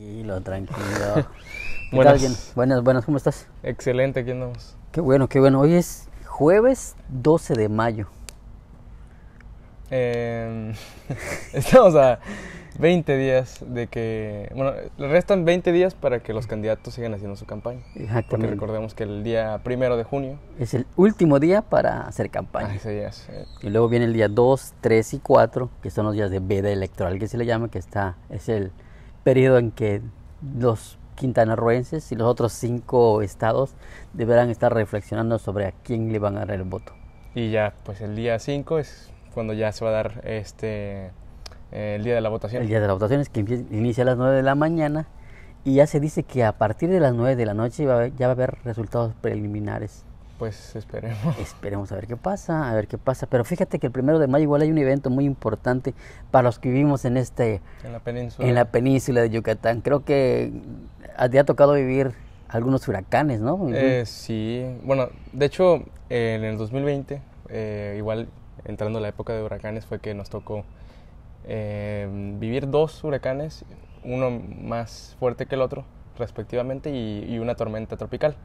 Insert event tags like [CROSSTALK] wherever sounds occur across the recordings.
Tranquilo, tranquilo. [LAUGHS] ¿Qué buenas, buenas, ¿cómo estás? Excelente, aquí andamos. Qué bueno, qué bueno. Hoy es jueves 12 de mayo. Em, [LAUGHS] estamos a 20 días de que. Bueno, le restan 20 días para que los candidatos sigan haciendo su campaña. Exactamente. Porque recordemos que el día primero de junio. Es el último día para hacer campaña. Ah, eh. Y luego viene el día 2, 3 y 4, que son los días de veda electoral, que se le llama, que está. Es el periodo en que los quintanarroenses y los otros cinco estados deberán estar reflexionando sobre a quién le van a dar el voto. Y ya, pues el día 5 es cuando ya se va a dar este eh, el día de la votación. El día de la votación es que inicia a las 9 de la mañana y ya se dice que a partir de las 9 de la noche ya va a haber resultados preliminares pues esperemos. [LAUGHS] Esperemos a ver qué pasa, a ver qué pasa. Pero fíjate que el primero de mayo igual hay un evento muy importante para los que vivimos en este... En la península. de Yucatán. Creo que te ha tocado vivir algunos huracanes, ¿no? Eh, sí. Bueno, de hecho, en el 2020, eh, igual entrando la época de huracanes, fue que nos tocó eh, vivir dos huracanes, uno más fuerte que el otro, respectivamente, y una tormenta tropical.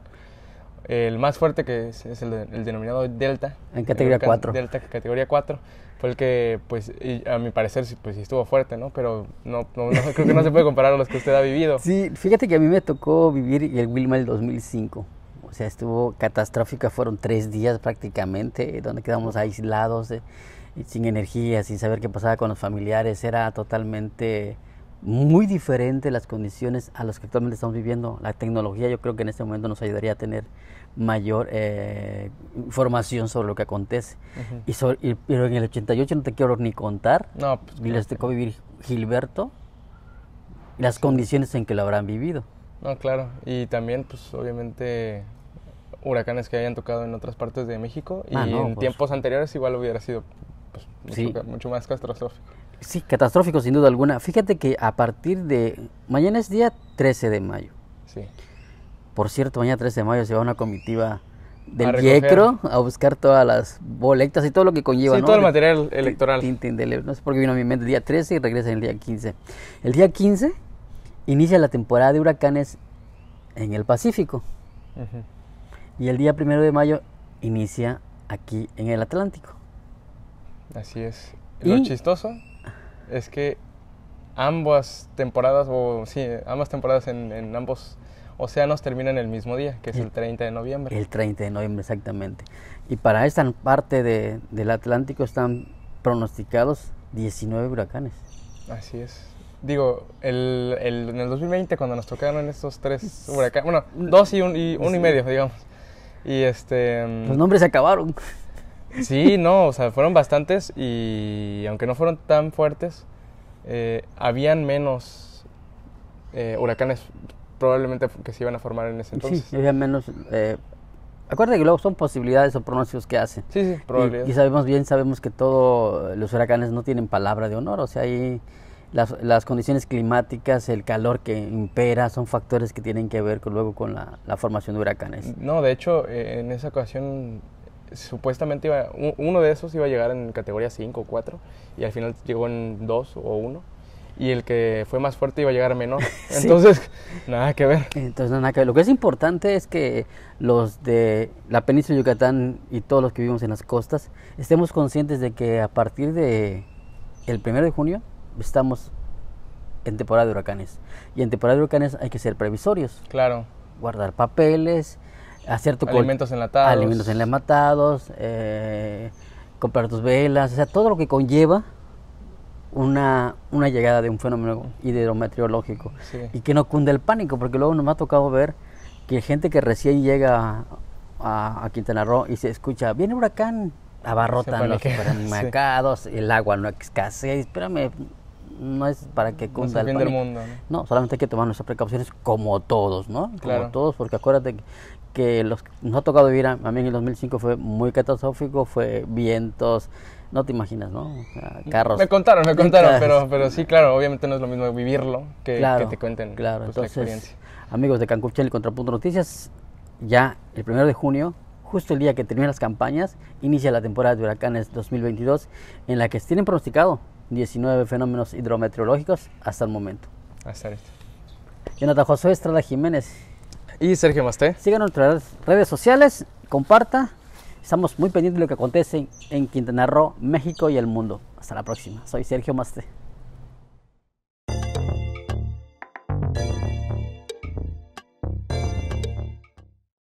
El más fuerte, que es, el, denominado Delta. En categoría 4. Delta, categoría 4. Fue el que, pues, a mi parecer, pues estuvo fuerte, ¿no? Pero no, [LAUGHS] creo que no se puede comparar a los que usted ha vivido. Sí, fíjate que a mí me tocó vivir el Wilma del 2005. O sea, estuvo catastrófica. Fueron tres días prácticamente, donde quedamos aislados, eh, y sin energía, sin saber qué pasaba con los familiares. Era totalmente muy diferente las condiciones a las que actualmente estamos viviendo. La tecnología yo creo que en este momento nos ayudaría a tener mayor eh, información sobre lo que acontece. y, pero en el 88 no te quiero ni contar. No, pues, les tocó vivir Gilberto las condiciones en que lo habrán vivido. No, claro. Y también, pues obviamente huracanes que hayan tocado en otras partes de México ah, y en pues. tiempos anteriores igual hubiera sido pues, mucho más catastrófico. Sí, catastrófico sin duda alguna. Fíjate que a partir de mañana es día 13 de mayo. Sí. Por cierto, mañana 13 de mayo se va una comitiva del Yecro a buscar todas las boletas y todo lo que conlleva. Sí, todo el material electoral. no sé por qué vino a mi mente día 13 y regresa el día 15. El día 15 inicia la temporada de huracanes en el Pacífico. Y el día primero de mayo inicia aquí en el Atlántico. Así es. ¿Lo chistoso? es que ambas temporadas, o sí, ambas temporadas en, ambos océanos terminan el mismo día, que es el, 30 de noviembre. El 30 de noviembre, exactamente. Y para esta parte de, del Atlántico están pronosticados 19 huracanes. Así es. Digo, el, el, en el 2020 cuando nos tocaron estos tres huracanes, bueno, dos y, un, y uno y medio, digamos. Y este... Mm, Los nombres se acabaron. Sí, no, o sea, fueron bastantes y aunque no fueron tan fuertes, eh, habían menos eh, huracanes probablemente que se iban a formar en ese entonces. Sí, había menos... Eh, acuérdate que luego son posibilidades o pronósticos que hacen. Sí, sí, probablemente. Y, sabemos bien, sabemos que todos eh, los huracanes no tienen palabra de honor, o sea, hay... Las, las, condiciones climáticas, el calor que impera, son factores que tienen que ver luego con la, formación de huracanes. No, de hecho, en esa ocasión supuestamente iba, uno de esos iba a llegar en categoría 5 o 4 y al final llegó en 2 o 1 y el que fue más fuerte iba a llegar menor. [LAUGHS] Entonces, nada que ver. Entonces, nada que Lo que es importante es que los de la península de Yucatán y todos los que vivimos en las costas estemos conscientes de que a partir de el 1 de junio estamos en temporada de huracanes. Y en temporada de huracanes hay que ser previsorios. Claro. Guardar papeles, hacer tu alimentos enlatados, alimentos enlatados, eh, comprar tus velas, o sea, todo lo que conlleva una, una llegada de un fenómeno hidrometeorológico y que no cunde el pánico, porque luego nos ha tocado ver que gente que recién llega a, Quintana Roo y se escucha, viene huracán, abarrotan los [LAUGHS] mercados, el agua no escasea, espérame, no es para que cunda el, pánico ¿no? solamente hay que tomar nuestras precauciones como todos, ¿no? Como todos, porque acuérdate que que los, nos ha tocado vivir a, mí en el 2005 fue muy catastrófico, fue vientos, no te imaginas, ¿no? Mm, carros. Me contaron, me contaron, [LAUGHS] pero, pero sí, claro, obviamente no es lo mismo vivirlo que, que te cuenten claro. Pues, entonces, Amigos de Cancún Chile Contrapunto Noticias, ya el primero de junio justo el día que terminan las campañas, inicia la temporada de huracanes 2022, en la que se tienen pronosticado 19 fenómenos hidrometeorológicos hasta el momento. Hasta esto. Jonathan José Estrada Jiménez, y Sergio Masté. Sigan nuestras redes sociales, comparta. Estamos muy pendientes de lo que acontece en Quintana Roo, México y el mundo. Hasta la próxima. Soy Sergio Masté.